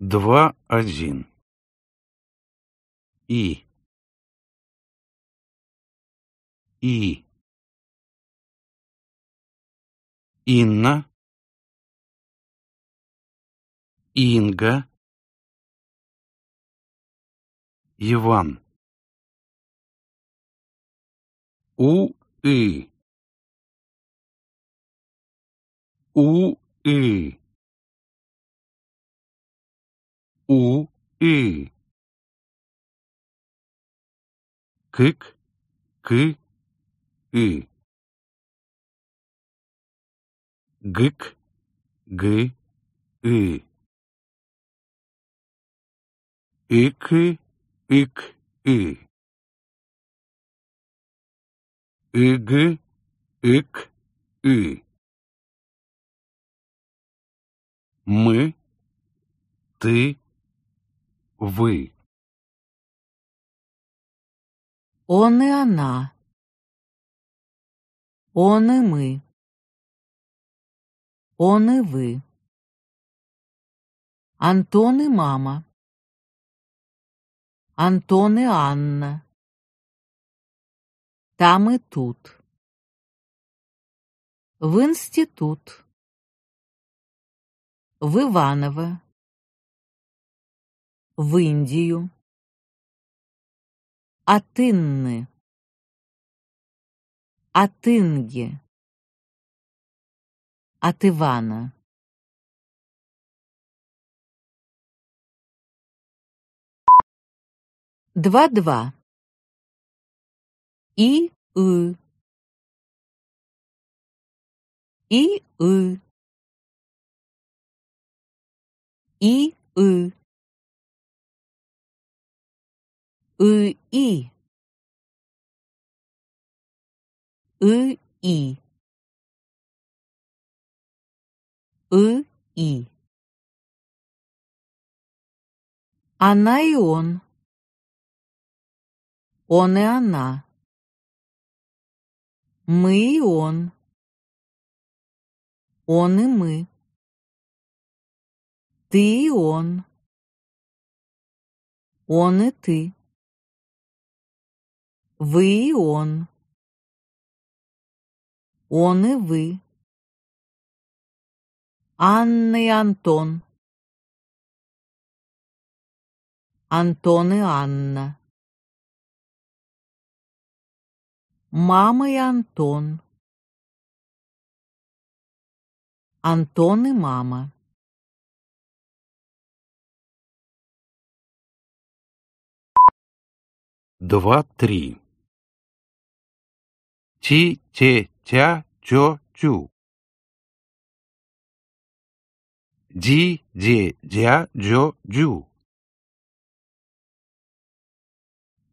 2.1. И. И. Инна. Инга. Иван. У. И. У. И. у и. Кык, кы, и. Гык, гы, и. Икы, ик, и. Игы, ик, и. Мы, ты, вы. Он и она. Он и мы. Он и вы. Антон и мама. Антон и Анна. Там и тут. В институт. В Иваново в Индию. Атынны. От Инги. От Ивана. Два-два. И, и. И, и. И, и. «ы-и». «ы-и». «ы-и». Она и он. Он и она. Мы и он. Он и мы. Ты и он. Он и ты. Вы и он. Он и вы. Анна и Антон. Антон и Анна. Мама и Антон. Антон и мама. Два-три. Ти-те-тя-тё-тю. Ди-де-дя-дё-дю.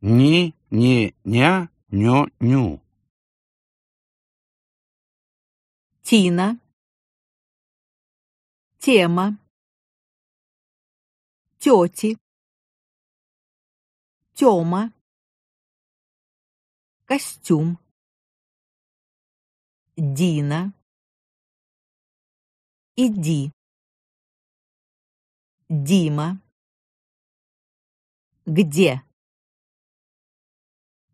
Ни-не-ня-нё-ню. Тина. Тема. Тети. Тёма. Костюм. Дина. Иди. Дима. Где?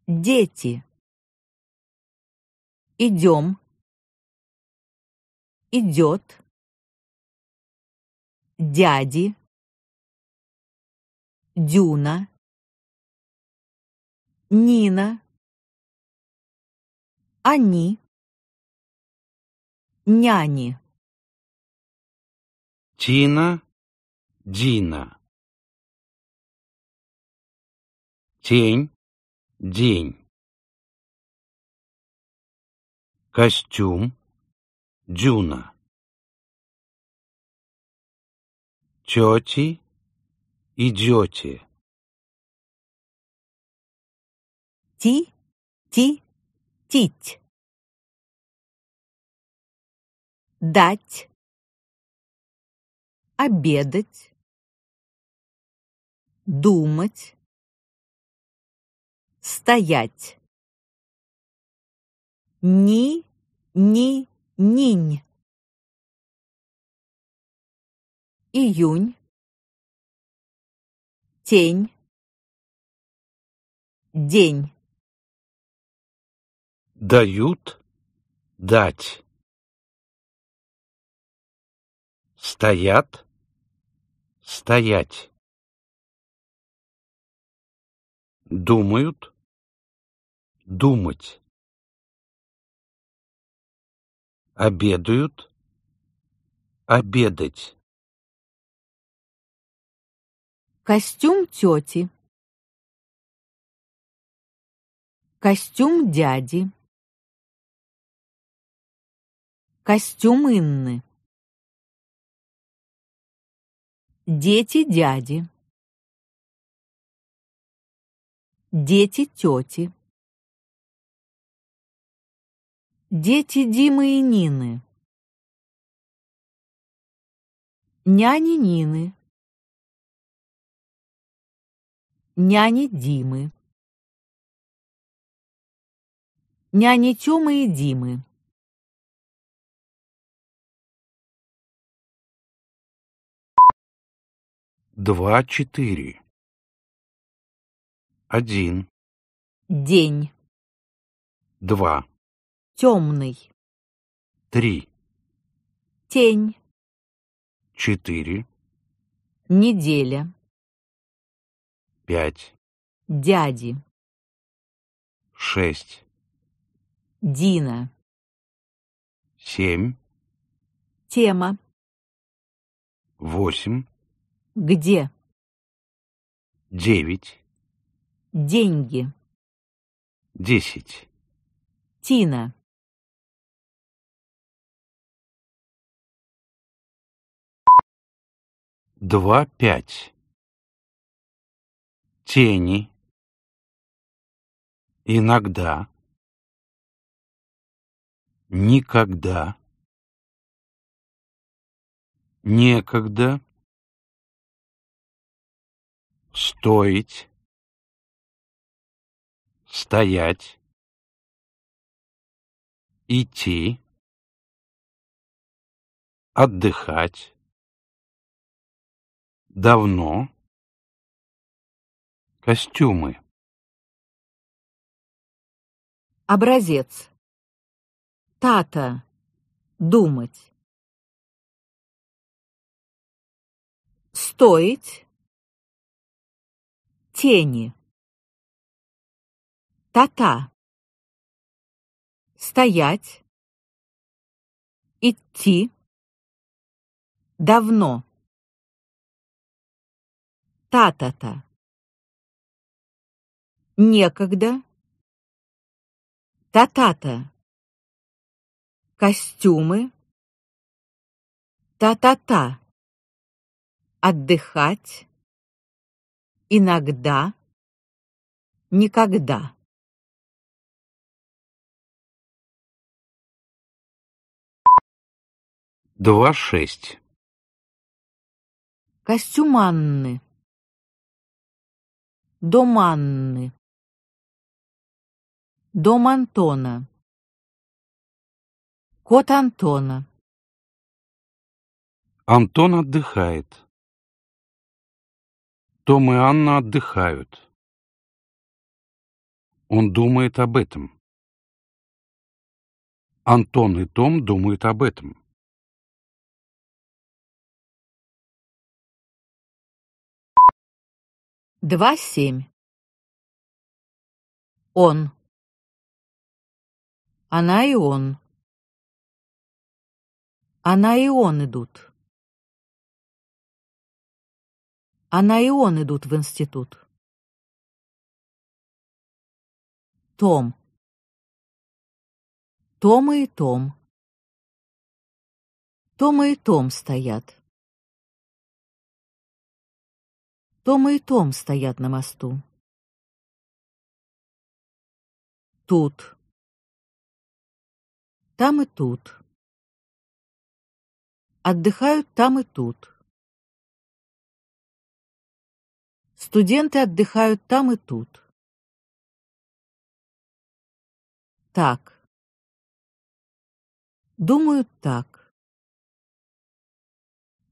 Дети. Идем. Идет. Дяди. Дюна. Нина. Они. Няни. Тина, Дина. Тень, день. Костюм, Дюна. Тети, идете. Ти, ти, тить. дать, обедать, думать, стоять. Ни, ни, нинь. Июнь. Тень. День. Дают дать. Стоят. Стоять. Думают. Думать. Обедают. Обедать. Костюм тети. Костюм дяди. Костюм Инны. Дети дяди. Дети тети. Дети Димы и Нины. Няни Нины. Няни Димы. Няни Тёмы и Димы. Два, четыре. Один. День. Два. Темный. Три. Тень. Четыре. Неделя. Пять. Дяди. Шесть. Дина. Семь. Тема. Восемь. Где? Девять. Деньги. Десять. Тина. Два пять. Тени. Иногда. Никогда. Некогда стоить, стоять, идти, отдыхать, давно, костюмы. Образец. Тата. Думать. Стоить. Тени. Тата. Стоять. Идти. Давно. Та-та-та. Некогда. Та-та-та. Костюмы. Та-та-та. Отдыхать иногда, никогда. Два шесть. Костюм Анны. Дом Анны. Дом Антона. Кот Антона. Антон отдыхает. Том и Анна отдыхают. Он думает об этом. Антон и Том думают об этом. Два семь. Он. Она и он. Она и он идут. Она и он идут в институт. Том. Том и Том. Том и Том стоят. Том и Том стоят на мосту. Тут. Там и тут. Отдыхают там и тут. Студенты отдыхают там и тут. Так. Думают так.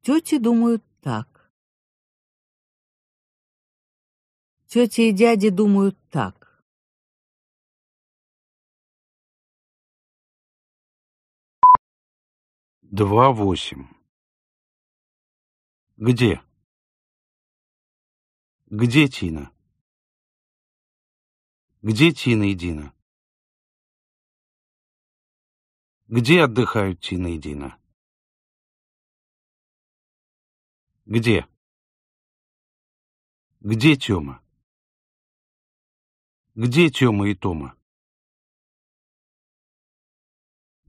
Тети думают так. Тети и дяди думают так. Два восемь. Где? Где Тина? Где Тина и Дина? Где отдыхают Тина и Дина? Где? Где Тёма? Где Тёма и Тома?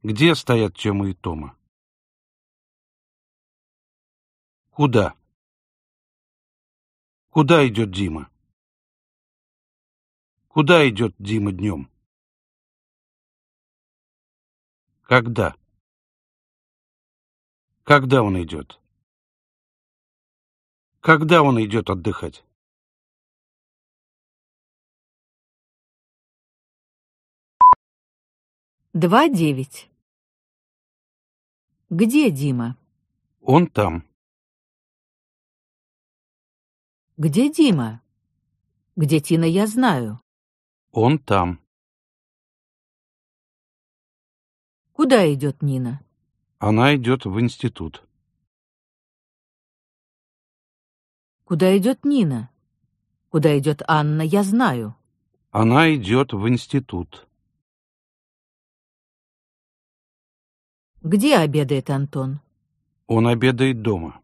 Где стоят Тёма и Тома? Куда? Куда идет Дима? Куда идет Дима днем? Когда? Когда он идет? Когда он идет отдыхать? Два девять. Где Дима? Он там. Где Дима? Где Тина, я знаю. Он там. Куда идет Нина? Она идет в институт. Куда идет Нина? Куда идет Анна, я знаю. Она идет в институт. Где обедает Антон? Он обедает дома.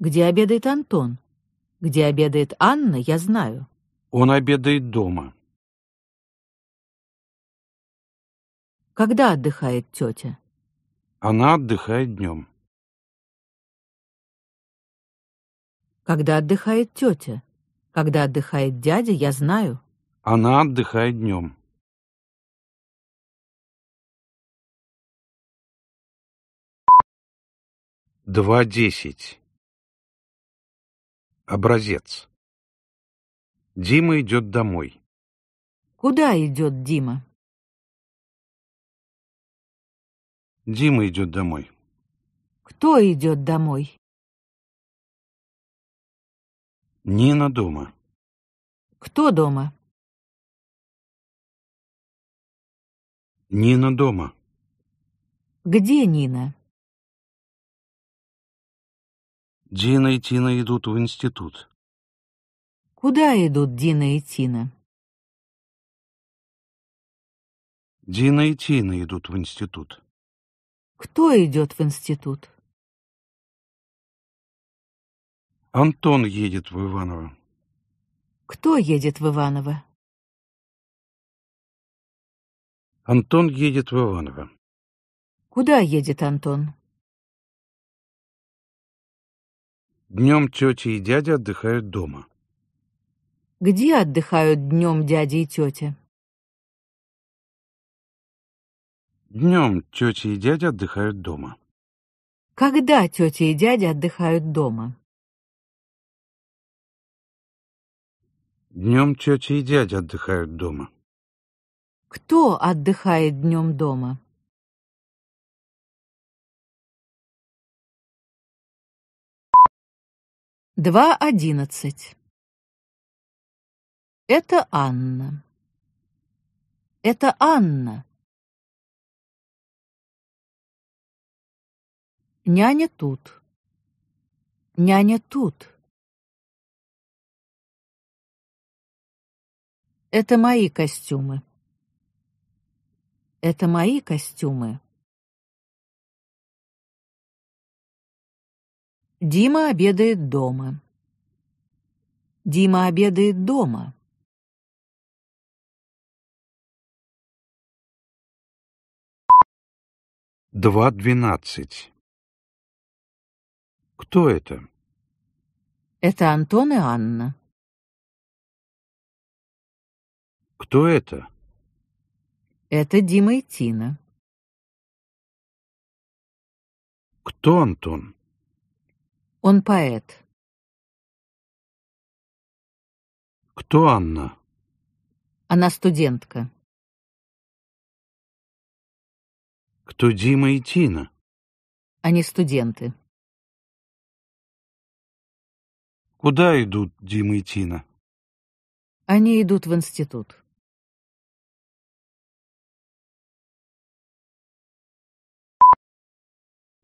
Где обедает Антон? Где обедает Анна, я знаю. Он обедает дома. Когда отдыхает тетя? Она отдыхает днем. Когда отдыхает тетя? Когда отдыхает дядя, я знаю. Она отдыхает днем. Два десять. Образец. Дима идет домой. Куда идет Дима? Дима идет домой. Кто идет домой? Нина дома. Кто дома? Нина дома. Где Нина? Дина и Тина идут в институт. Куда идут Дина и Тина? Дина и Тина идут в институт. Кто идет в институт? Антон едет в Иваново. Кто едет в Иваново? Антон едет в Иваново. Куда едет Антон? Днем тети и дядя отдыхают дома. Где отдыхают днем дяди и тети? Днем тети и дядя отдыхают дома. Когда тети и дядя отдыхают дома? Днем тети и дядя отдыхают дома. Кто отдыхает днем дома? 2.11. Это Анна. Это Анна. Няня тут. Няня тут. Это мои костюмы. Это мои костюмы. Дима обедает дома. Дима обедает дома. Два двенадцать. Кто это? Это Антон и Анна. Кто это? Это Дима и Тина. Кто Антон? Он поэт. Кто Анна? Она студентка. Кто Дима и Тина? Они студенты. Куда идут Дима и Тина? Они идут в институт.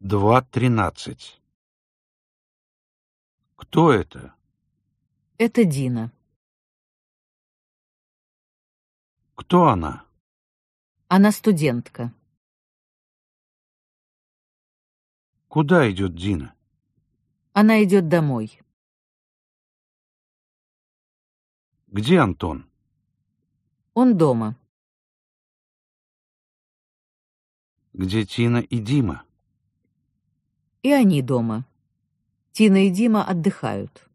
Два тринадцать. Кто это? Это Дина. Кто она? Она студентка. Куда идет Дина? Она идет домой. Где Антон? Он дома. Где Тина и Дима? И они дома. Тина и Дима отдыхают.